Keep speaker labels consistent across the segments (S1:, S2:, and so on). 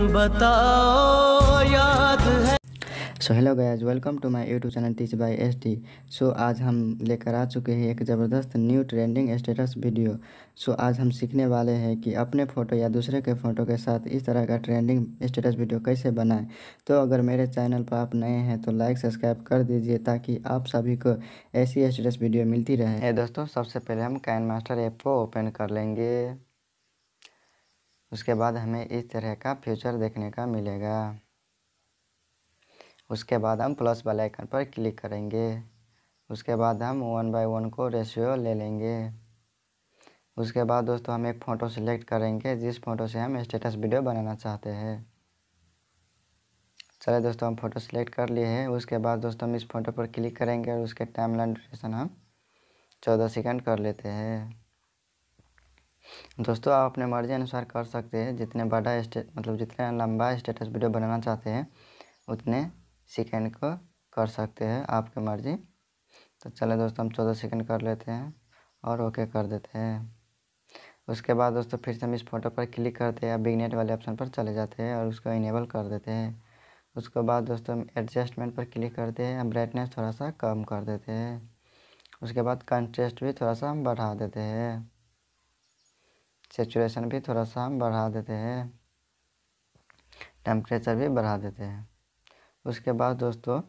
S1: बताओ याद है so hello guys welcome to my YouTube channel teach by S T so आज हम लेकर आ चुके हैं एक ज़बरदस्त new trending status video so आज हम सीखने वाले हैं कि अपने फ़ोटो या दूसरे के फ़ोटो के साथ इस तरह का ट्रेंडिंग स्टेटस वीडियो कैसे बनाएं तो अगर मेरे चैनल पर आप नए हैं तो लाइक सब्सक्राइब कर दीजिए ताकि आप सभी को ऐसी स्टेटस वीडियो मिलती रहे दोस्तों सबसे पहले हम कैन मास्टर ऐप को ओपन कर लेंगे उसके बाद हमें इस तरह का फ्यूचर देखने का मिलेगा उसके बाद हम प्लस वाले आइकन पर क्लिक करेंगे उसके बाद हम वन बाय वन को रेशियो ले लेंगे उसके बाद दोस्तों हम एक फ़ोटो सिलेक्ट करेंगे जिस फ़ोटो से हम स्टेटस वीडियो बनाना चाहते हैं चले दोस्तों हम फ़ोटो सिलेक्ट कर लिए हैं उसके बाद दोस्तों हम इस फ़ोटो पर क्लिक करेंगे और उसके टाइम लाइन ड्यूरेशन हम चौदह सेकंड कर लेते हैं दोस्तों आप अपने मर्ज़ी अनुसार कर सकते हैं जितने बड़ा स्टेट मतलब जितने लंबा स्टेटस वीडियो बनाना चाहते हैं उतने सेकेंड को कर सकते हैं आपकी मर्ज़ी तो चले दोस्तों हम चौदह सेकेंड कर लेते हैं और ओके कर देते हैं उसके बाद दोस्तों फिर से हम इस फोटो पर क्लिक करते हैं बिगनेट वाले ऑप्शन पर चले जाते हैं और उसको इनेबल कर देते हैं उसके बाद दोस्तों हम एडजस्टमेंट पर क्लिक करते हैं ब्राइटनेस थोड़ा सा कम कर देते हैं उसके बाद कंट्रेस्ट भी थोड़ा सा हम बढ़ा देते हैं सेचुरेशन भी थोड़ा सा हम बढ़ा देते हैं टेम्परेचर भी बढ़ा देते हैं उसके बाद दोस्तों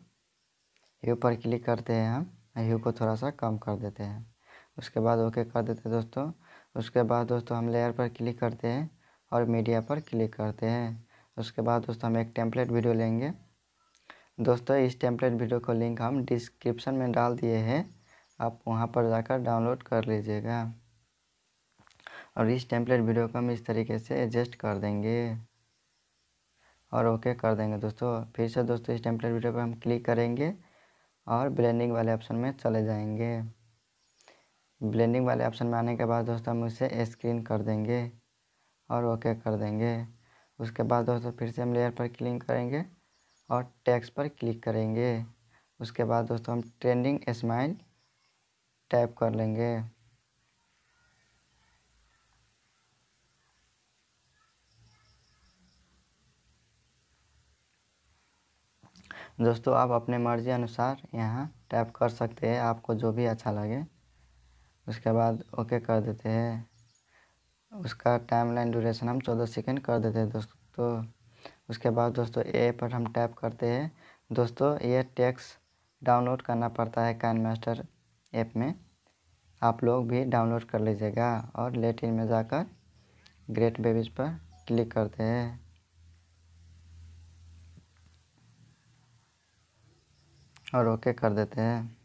S1: ह्यू पर क्लिक करते हैं हम ह्यू को थोड़ा सा कम कर देते हैं उसके बाद ओके कर देते हैं दोस्तों उसके बाद दोस्तों हम लेयर पर क्लिक करते हैं और मीडिया पर क्लिक करते हैं उसके बाद दोस्तों हम एक टेम्पलेट वीडियो लेंगे दोस्तों इस टेम्पलेट वीडियो को लिंक हम डिस्क्रिप्शन में डाल दिए हैं आप वहाँ पर जाकर डाउनलोड कर लीजिएगा और इस टेम्पलेट वीडियो को हम इस तरीके से एडजस्ट कर देंगे और ओके कर देंगे दोस्तों फिर से दोस्तों इस टेम्पलेट वीडियो पर हम क्लिक करेंगे और ब्लेंडिंग वाले ऑप्शन में चले जाएंगे ब्लेंडिंग वाले ऑप्शन में आने के बाद दोस्तों हम इसे स्क्रीन कर देंगे और ओके कर देंगे उसके बाद दोस्तों फिर से हम लेयर पर क्लिक करेंगे और टैक्स पर क्लिक करेंगे उसके बाद दोस्तों हम ट्रेंडिंग स्माइल टाइप कर लेंगे दोस्तों आप अपने मर्ज़ी अनुसार यहाँ टैप कर सकते हैं आपको जो भी अच्छा लगे उसके बाद ओके कर देते हैं उसका टाइम लाइन ड्यूरेशन हम चौदह सेकेंड कर देते हैं दोस्तों तो उसके बाद दोस्तों ए पर हम टैप करते हैं दोस्तों ये टैक्स डाउनलोड करना पड़ता है कैन मास्टर ऐप में आप लोग भी डाउनलोड कर लीजिएगा और लेटिन में जाकर ग्रेट बेबीज पर क्लिक करते हैं और ओके कर देते हैं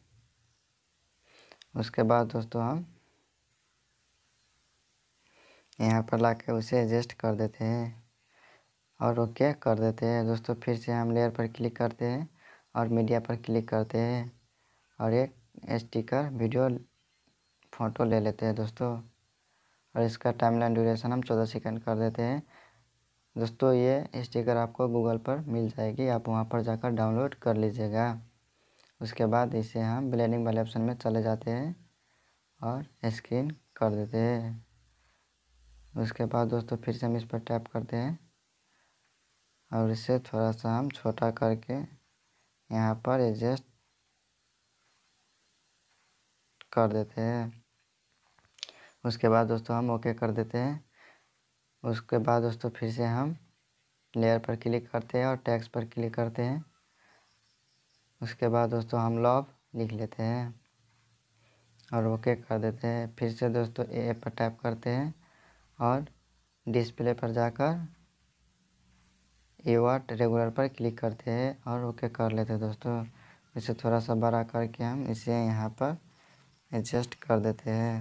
S1: उसके बाद दोस्तों हम यहाँ पर ला उसे एडजस्ट कर देते हैं और ओके कर देते हैं दोस्तों फिर से हम लेयर पर क्लिक करते हैं और मीडिया पर क्लिक करते हैं और एक स्टिकर वीडियो फ़ोटो ले लेते हैं दोस्तों और इसका टाइम लाइन ड्यूरेशन हम चौदह सेकंड कर देते हैं दोस्तों ये स्टिकर आपको गूगल पर मिल जाएगी आप वहाँ पर जाकर डाउनलोड कर लीजिएगा उसके बाद इसे हम ब्लेंडिंग वाले ऑप्शन में चले जाते हैं और स्क्रीन कर देते हैं उसके बाद दोस्तों फिर से हम इस पर टैप करते हैं और इसे थोड़ा सा हम छोटा करके यहाँ पर एडजस्ट कर देते हैं उसके बाद दोस्तों हम ओके कर देते हैं उसके बाद दोस्तों फिर से हम लेयर पर क्लिक करते हैं और टैक्स पर क्लिक करते हैं उसके बाद दोस्तों हम लॉब लिख लेते हैं और ओके कर देते हैं फिर से दोस्तों ए पर टैप करते हैं और डिस्प्ले पर जाकर ईवाट रेगुलर पर क्लिक करते हैं और ओके कर लेते हैं दोस्तों इसे थोड़ा सा बड़ा करके हम इसे यहाँ पर एडजस्ट कर देते हैं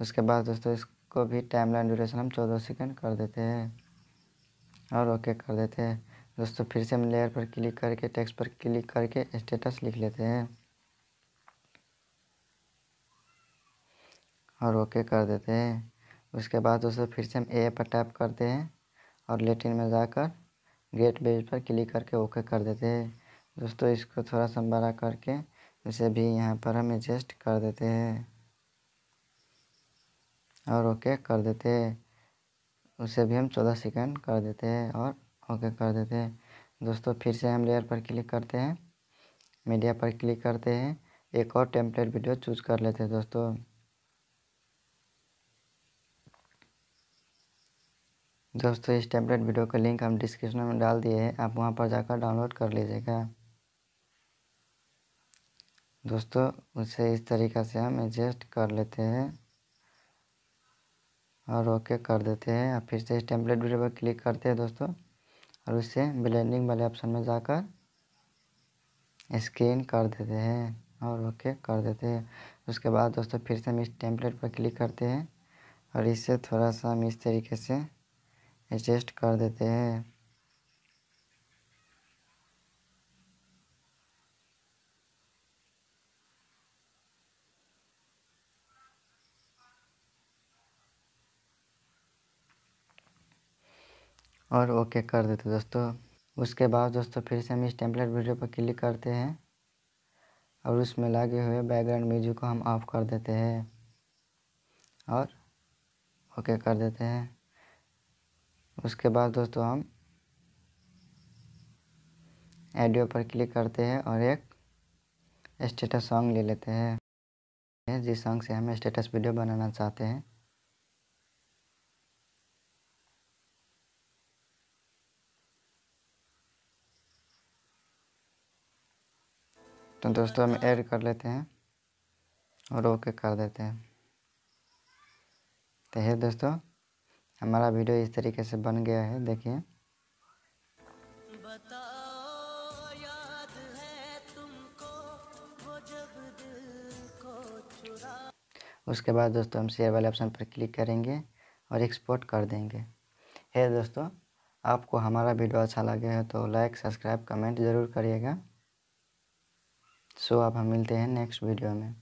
S1: उसके बाद दोस्तों इसको भी टाइम लाइन ड्यूरेशन हम चौदह सेकेंड कर देते हैं और ओके कर देते हैं दोस्तों फिर से हम लेयर पर क्लिक करके टेक्स्ट पर क्लिक करके स्टेटस लिख लेते हैं और ओके कर देते हैं उसके बाद दोस्तों फिर से हम ए पर टैप करते हैं और लेटिन में जाकर गेट बेज पर क्लिक करके ओके कर देते हैं दोस्तों इसको थोड़ा सा बड़ा करके इसे भी यहाँ पर हम एडजस्ट कर देते हैं और ओके कर देते हैं उसे भी हम चौदह सेकंड कर देते हैं और ओके कर देते हैं दोस्तों फिर से हम लेयर पर क्लिक करते हैं मीडिया पर क्लिक करते हैं एक और टेम्पलेट वीडियो चूज कर लेते हैं दोस्तों दोस्तों इस टेम्पलेट वीडियो का लिंक हम डिस्क्रिप्शन में डाल दिए हैं आप वहां पर जाकर डाउनलोड कर लीजिएगा दोस्तों उसे इस तरीक़ा से हम एडजस्ट कर लेते हैं और ओके कर देते हैं और फिर से इस टेम्पलेट वीडियो पर क्लिक करते हैं दोस्तों और इसे ब्लेंडिंग वाले ऑप्शन में जाकर स्कैन कर देते हैं और ओके कर देते हैं उसके बाद दोस्तों फिर से हम इस टेम्पलेट पर क्लिक करते हैं और इसे थोड़ा सा हम इस तरीके से एडजस्ट कर देते हैं और ओके कर देते दोस्तों उसके बाद दोस्तों फिर से हम इस टेम्पलेट वीडियो पर क्लिक करते हैं और उसमें लगे हुए बैकग्राउंड म्यूजिक को हम ऑफ कर देते हैं और ओके कर देते हैं उसके बाद दोस्तों हम एडियो पर क्लिक करते हैं और एक स्टेटस सॉन्ग ले लेते हैं जिस सॉन्ग से हम स्टेटस वीडियो बनाना चाहते हैं तो दोस्तों हम ऐड कर लेते हैं और ओके कर देते हैं तो है दोस्तों हमारा वीडियो इस तरीके से बन गया है देखिए उसके बाद दोस्तों हम शेयर वाले ऑप्शन पर क्लिक करेंगे और एक्सपोर्ट कर देंगे है दोस्तों आपको हमारा वीडियो अच्छा लगे है तो लाइक सब्सक्राइब कमेंट ज़रूर करिएगा सो so, आप हम मिलते हैं नेक्स्ट वीडियो में